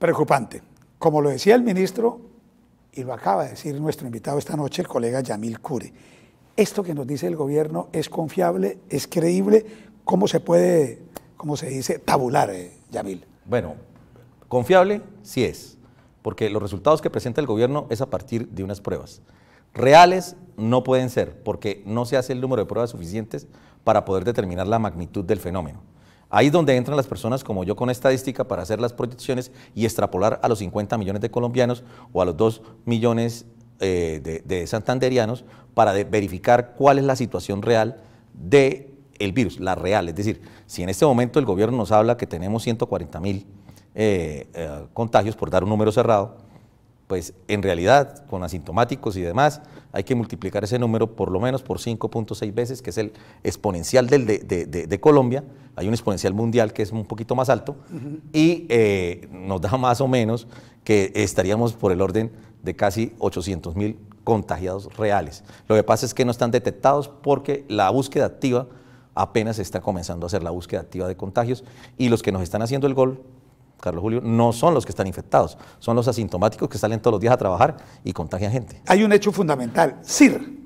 preocupante. Como lo decía el ministro, y lo acaba de decir nuestro invitado esta noche, el colega Yamil Cure, esto que nos dice el gobierno es confiable, es creíble, ¿cómo se puede, como se dice, tabular, eh, Yamil? Bueno, confiable sí es, porque los resultados que presenta el gobierno es a partir de unas pruebas. Reales no pueden ser, porque no se hace el número de pruebas suficientes para poder determinar la magnitud del fenómeno. Ahí es donde entran las personas como yo con estadística para hacer las proyecciones y extrapolar a los 50 millones de colombianos o a los 2 millones eh, de, santanderianos para verificar cuál es la situación real del virus, la real. Es decir, si en este momento el gobierno nos habla que tenemos 140 mil eh, eh, contagios, por dar un número cerrado, pues en realidad con asintomáticos y demás, hay que multiplicar ese número por lo menos por 5.6 veces, que es el exponencial del de, Colombia. Hay un exponencial mundial que es un poquito más alto y eh, nos da más o menos que estaríamos por el orden de casi 800 mil contagiados reales. Lo que pasa es que no están detectados porque la búsqueda activa apenas está comenzando a hacer la búsqueda activa de contagios y los que nos están haciendo el gol Carlos Julio, no son los que están infectados, son los asintomáticos que salen todos los días a trabajar y contagian gente. Hay un hecho fundamental, SIR,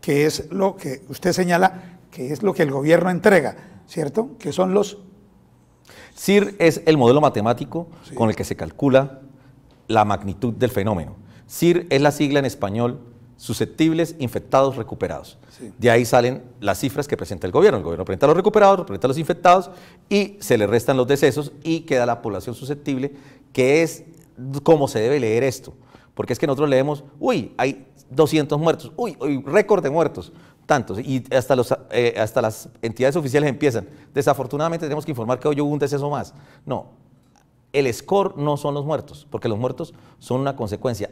que es lo que usted señala, que es lo que el gobierno entrega, ¿cierto? Que son los... CIR es el modelo matemático con el que se calcula la magnitud del fenómeno. CIR es la sigla en español susceptibles, infectados, recuperados. De ahí salen las cifras que presenta el gobierno. El gobierno presenta los recuperados, presenta los infectados y se le restan los decesos y queda la población susceptible, que es como se debe leer esto. Porque es que nosotros leemos, uy, hay 200 muertos, uy, récord de muertos, tantos. Y hasta, los, eh, hasta las entidades oficiales empiezan. Desafortunadamente tenemos que informar que hoy hubo un deceso más. No, el score no son los muertos, porque los muertos son una consecuencia.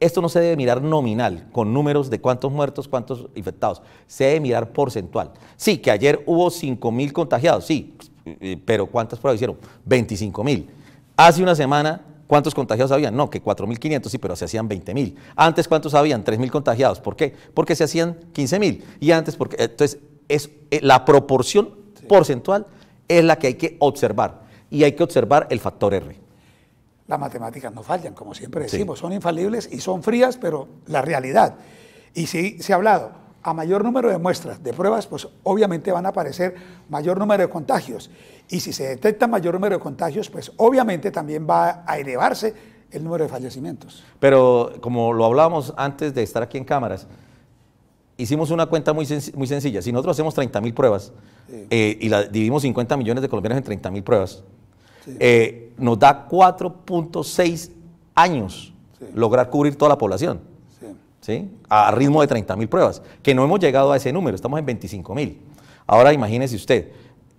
Esto no se debe mirar nominal, con números de cuántos muertos, cuántos infectados. Se debe mirar porcentual. Sí, que ayer hubo 5 mil contagiados, sí, eh, eh, pero ¿cuántas pruebas hicieron? 25 mil. Hace una semana, ¿cuántos contagiados habían? No, que 4.500, sí, pero se hacían mil. Antes, ¿cuántos habían? mil contagiados. ¿Por qué? Porque se hacían mil. Y antes, porque... Entonces, es, eh, la proporción porcentual es la que hay que observar. Y hay que observar el factor R las matemáticas no fallan, como siempre decimos, son infalibles y son frías, pero la realidad. Y si se ha hablado, a mayor número de muestras, de pruebas, pues obviamente van a aparecer mayor número de contagios. Y si se detecta mayor número de contagios, pues obviamente también va a elevarse el número de fallecimientos. Pero como lo hablábamos antes de estar aquí en cámaras, hicimos una cuenta muy, muy sencilla. Si nosotros hacemos 30.000 pruebas eh, y dividimos 50 millones de colombianos en 30 mil pruebas, eh, nos da 4.6 años lograr cubrir toda la población, sí. a ritmo de 30.000 pruebas, que no hemos llegado a ese número, estamos en 25.000. Ahora imagínese usted,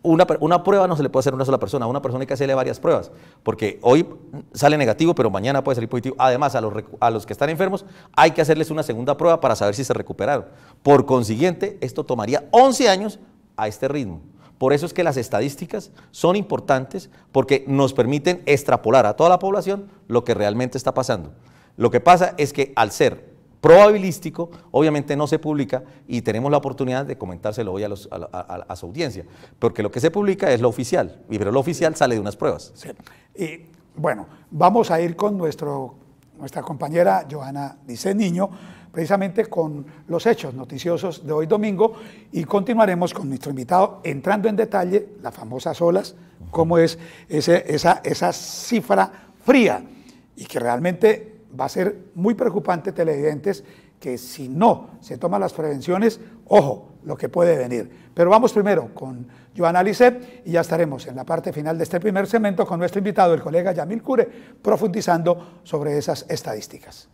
una, prueba no se le puede hacer a una sola persona, a una persona hay que hacerle varias pruebas, porque hoy sale negativo, pero mañana puede salir positivo. Además, a los, a los que están enfermos hay que hacerles una segunda prueba para saber si se recuperaron. Por consiguiente, esto tomaría 11 años a este ritmo. Por eso es que las estadísticas son importantes porque nos permiten extrapolar a toda la población lo que realmente está pasando. Lo que pasa es que al ser probabilístico, obviamente no se publica y tenemos la oportunidad de comentárselo hoy a, su audiencia, porque lo que se publica es lo oficial, y pero lo oficial sale de unas pruebas. Y bueno, vamos a ir con nuestro, nuestra compañera Joana Dice Niño precisamente con los hechos noticiosos de hoy domingo y continuaremos con nuestro invitado entrando en detalle las famosas olas, cómo es esa, esa cifra fría y que realmente va a ser muy preocupante televidentes que si no se toman las prevenciones, ojo, lo que puede venir. Pero vamos primero con Joana Lisset y ya estaremos en la parte final de este primer segmento con nuestro invitado, el colega Yamil Cure, profundizando sobre esas estadísticas.